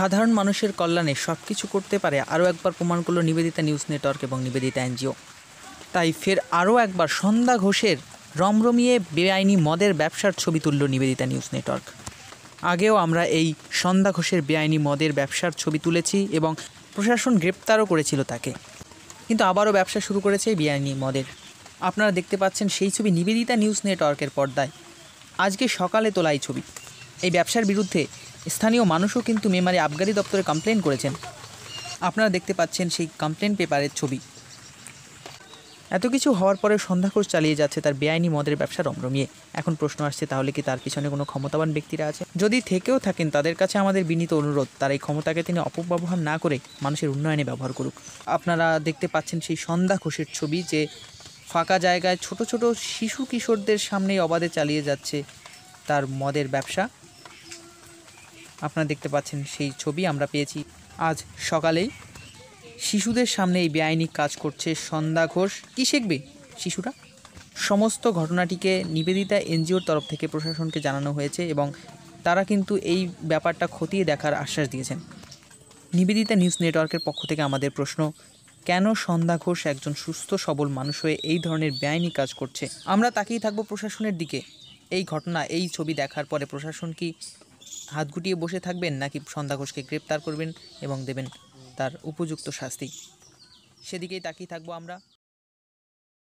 সাধারণ মানুষের কল্যাণে সব কিছু করতে পারে আরও একবার প্রমাণ করল নিবেদিতা নিউজ নেটওয়ার্ক এবং নিবেদিতা এনজিও তাই ফের আরও একবার সন্ধ্যা ঘোষের রমরমিয়ে বেআইনি মদের ব্যবসার ছবি তুলল নিবেদিতা নিউজ নেটওয়ার্ক আগেও আমরা এই সন্ধ্যা ঘোষের বেআইনি মদের ব্যবসার ছবি তুলেছি এবং প্রশাসন গ্রেপ্তারও করেছিল তাকে কিন্তু আবারও ব্যবসা শুরু করেছে বেআইনি মদের আপনারা দেখতে পাচ্ছেন সেই ছবি নিবেদিতা নিউজ নেটওয়ার্কের পর্দায় আজকে সকালে তোলা এই ছবি এই ব্যবসার বিরুদ্ধে স্থানীয় মানুষও কিন্তু মেমারি আবগারি দপ্তরে কমপ্লেন করেছেন আপনারা দেখতে পাচ্ছেন সেই কমপ্লেন পেপারের ছবি এত কিছু হওয়ার পরে সন্ধ্যাখোষ চালিয়ে যাচ্ছে তার বেআইনি মদের ব্যবসা রমরমিয়ে এখন প্রশ্ন আসছে তাহলে কি তার পিছনে কোনো ক্ষমতাবান ব্যক্তিরা আছে যদি থেকেও থাকেন তাদের কাছে আমাদের বিনীত অনুরোধ তার এই ক্ষমতাকে তিনি অপব্যবহার না করে মানুষের উন্নয়নে ব্যবহার করুক আপনারা দেখতে পাচ্ছেন সেই সন্ধ্যাখোষের ছবি যে ফাঁকা জায়গায় ছোট ছোট শিশু কিশোরদের সামনেই অবাধে চালিয়ে যাচ্ছে তার মদের ব্যবসা আপনারা দেখতে পাচ্ছেন সেই ছবি আমরা পেয়েছি আজ সকালেই শিশুদের সামনে এই বেআইনি কাজ করছে সন্ধ্যা ঘোষ কী শিখবে শিশুরা সমস্ত ঘটনাটিকে নিবেদিতা এনজিওর তরফ থেকে প্রশাসনকে জানানো হয়েছে এবং তারা কিন্তু এই ব্যাপারটা খতিয়ে দেখার আশ্বাস দিয়েছেন নিবেদিতা নিউজ নেটওয়ার্কের পক্ষ থেকে আমাদের প্রশ্ন কেন সন্ধ্যা ঘোষ একজন সুস্থ সবল মানুষ হয়ে এই ধরনের বেআইনি কাজ করছে আমরা তাকেই থাকবো প্রশাসনের দিকে এই ঘটনা এই ছবি দেখার পরে প্রশাসন কি হাত গুটিয়ে বসে থাকবেন নাকি সন্ধ্যা ঘোষকে গ্রেপ্তার করবেন এবং দেবেন তার উপযুক্ত শাস্তি সেদিকেই তাকিয়ে থাকবো আমরা